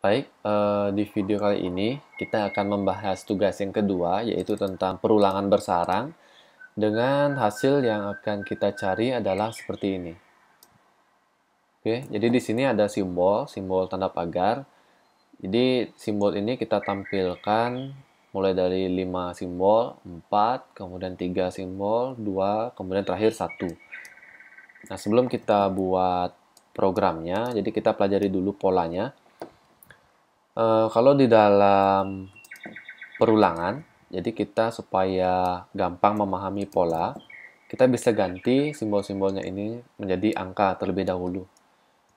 Baik, eh, di video kali ini kita akan membahas tugas yang kedua, yaitu tentang perulangan bersarang. Dengan hasil yang akan kita cari adalah seperti ini. Oke, jadi di sini ada simbol, simbol tanda pagar. Jadi simbol ini kita tampilkan mulai dari 5 simbol, 4, kemudian 3 simbol, 2, kemudian terakhir 1. Nah, sebelum kita buat programnya, jadi kita pelajari dulu polanya e, kalau di dalam perulangan, jadi kita supaya gampang memahami pola, kita bisa ganti simbol-simbolnya ini menjadi angka terlebih dahulu.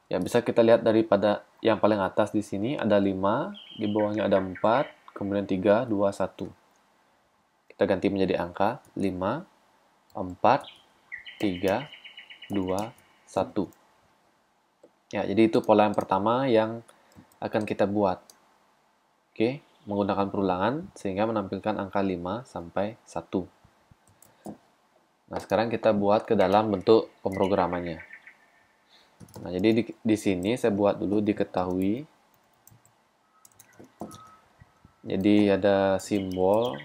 Ya, bisa kita lihat daripada yang paling atas di sini ada 5, di bawahnya ada 4, kemudian 3, 2, 1. Kita ganti menjadi angka 5, 4, 3, 2, 1. Ya, jadi itu pola yang pertama yang akan kita buat. Oke, menggunakan perulangan sehingga menampilkan angka 5 sampai 1. Nah, sekarang kita buat ke dalam bentuk pemrogramannya. Nah, jadi di, di sini saya buat dulu diketahui. Jadi ada simbol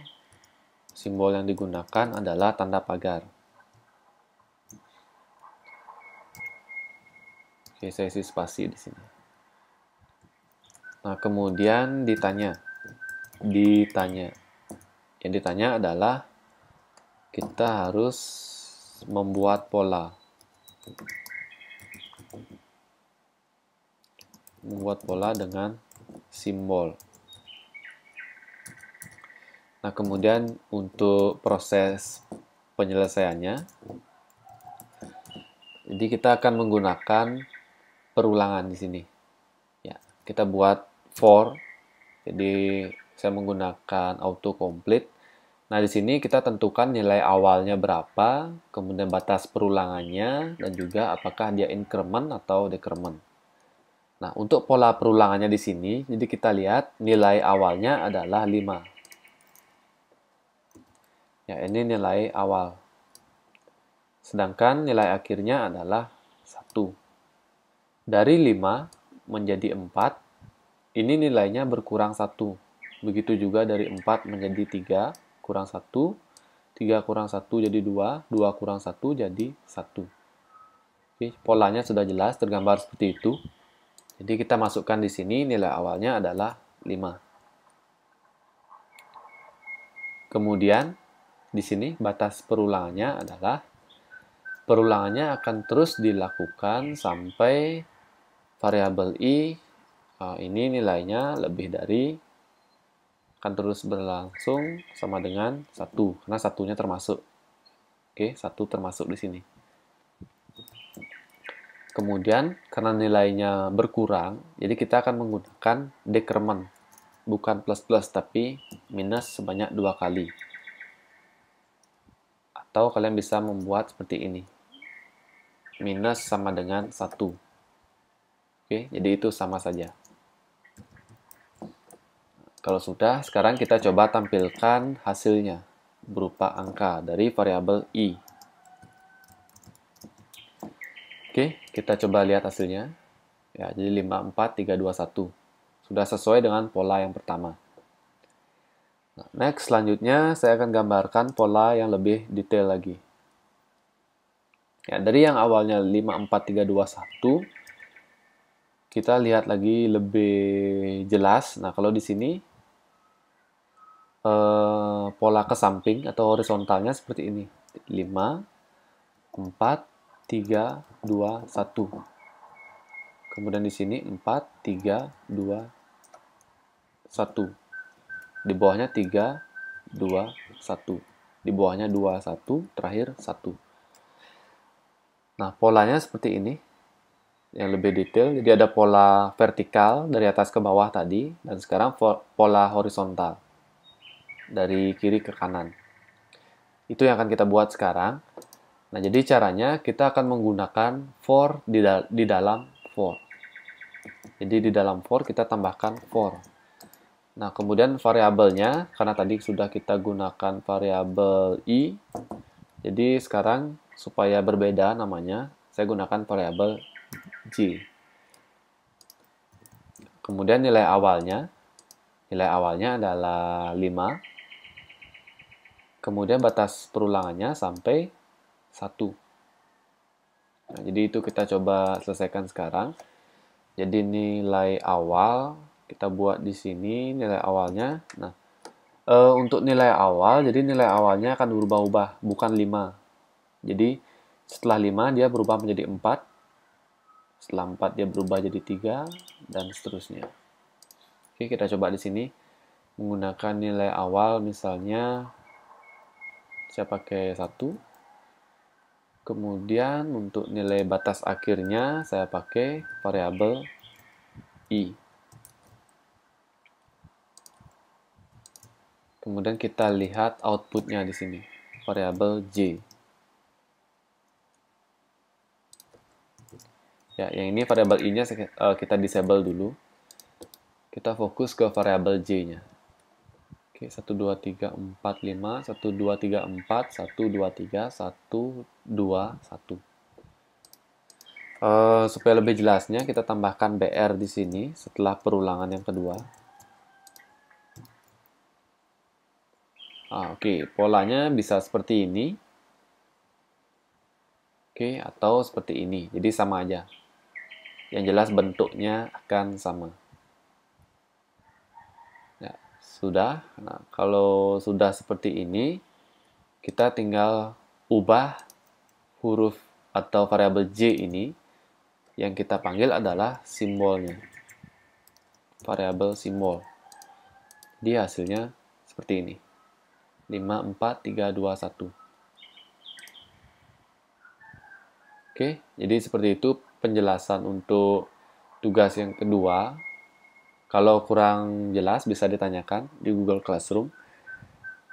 simbol yang digunakan adalah tanda pagar. Oke, saya isi spasi di sini. Nah, kemudian ditanya. Ditanya. Yang ditanya adalah kita harus membuat pola. Membuat pola dengan simbol. Nah, kemudian untuk proses penyelesaiannya, jadi kita akan menggunakan perulangan di sini. Ya, kita buat for. Jadi saya menggunakan auto complete. Nah, di sini kita tentukan nilai awalnya berapa, kemudian batas perulangannya dan juga apakah dia increment atau decrement. Nah, untuk pola perulangannya di sini, jadi kita lihat nilai awalnya adalah 5. Ya, ini nilai awal. Sedangkan nilai akhirnya adalah satu Dari 5 menjadi 4, ini nilainya berkurang 1. Begitu juga dari 4 menjadi 3 kurang 1. 3 kurang 1 jadi 2. 2 kurang 1 jadi 1. Oke, polanya sudah jelas tergambar seperti itu. Jadi kita masukkan di sini nilai awalnya adalah 5. Kemudian di sini batas perulangannya adalah perulangannya akan terus dilakukan sampai variabel i Eh, ini nilainya lebih dari akan terus berlangsung sama dengan satu karena satunya termasuk oke satu termasuk di sini kemudian karena nilainya berkurang jadi kita akan menggunakan decrement, bukan plus plus tapi minus sebanyak dua kali atau kalian bisa membuat seperti ini minus sama dengan satu oke jadi itu sama saja kalau sudah, sekarang kita coba tampilkan hasilnya berupa angka dari variabel i. Oke, kita coba lihat hasilnya. Ya, jadi 54321. Sudah sesuai dengan pola yang pertama. Nah, next, selanjutnya saya akan gambarkan pola yang lebih detail lagi. Ya, dari yang awalnya 54321 kita lihat lagi lebih jelas. Nah, kalau di sini Eh, pola ke samping atau horizontalnya seperti ini. 5, 4, 3, 2, 1. Kemudian di sini 4, 3, 2, 1. Di bawahnya 3, 2, 1. Di bawahnya 2, 1. Terakhir 1. Nah, polanya seperti ini yang lebih detail. Jadi ada pola vertikal dari atas ke bawah tadi, dan sekarang pola horizontal dari kiri ke kanan. Itu yang akan kita buat sekarang. Nah, jadi caranya kita akan menggunakan for di, dal di dalam for. Jadi di dalam for kita tambahkan for. Nah, kemudian variabelnya karena tadi sudah kita gunakan variabel i. Jadi sekarang supaya berbeda namanya, saya gunakan variabel j. Kemudian nilai awalnya, nilai awalnya adalah 5 Kemudian batas perulangannya sampai 1. Nah, jadi itu kita coba selesaikan sekarang. Jadi nilai awal kita buat di sini nilai awalnya. Nah, e, untuk nilai awal, jadi nilai awalnya akan berubah-ubah, bukan 5. Jadi setelah 5 dia berubah menjadi 4. Setelah 4 dia berubah jadi 3 dan seterusnya. Oke, kita coba di sini menggunakan nilai awal misalnya saya pakai satu kemudian untuk nilai batas akhirnya saya pakai variabel i kemudian kita lihat outputnya di sini variabel j ya yang ini variabel i nya eh, kita disable dulu kita fokus ke variabel j nya Oke, 1, 2, 3, 4, 5, 1, 2, 3, 4, 1, 2, 3, 1, 2, 1. Uh, supaya lebih jelasnya, kita tambahkan BR di sini setelah perulangan yang kedua. Ah, Oke, okay. polanya bisa seperti ini. Oke, okay, atau seperti ini. Jadi sama aja. Yang jelas bentuknya akan sama. Ya, sudah. Nah, kalau sudah seperti ini, kita tinggal ubah huruf atau variabel J ini yang kita panggil adalah simbolnya. Variabel simbol. di hasilnya seperti ini. 5, 4, 3, 2, 1. Oke, jadi seperti itu penjelasan untuk tugas yang kedua kalau kurang jelas bisa ditanyakan di Google Classroom.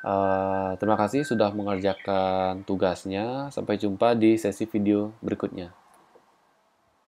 Uh, terima kasih sudah mengerjakan tugasnya. Sampai jumpa di sesi video berikutnya.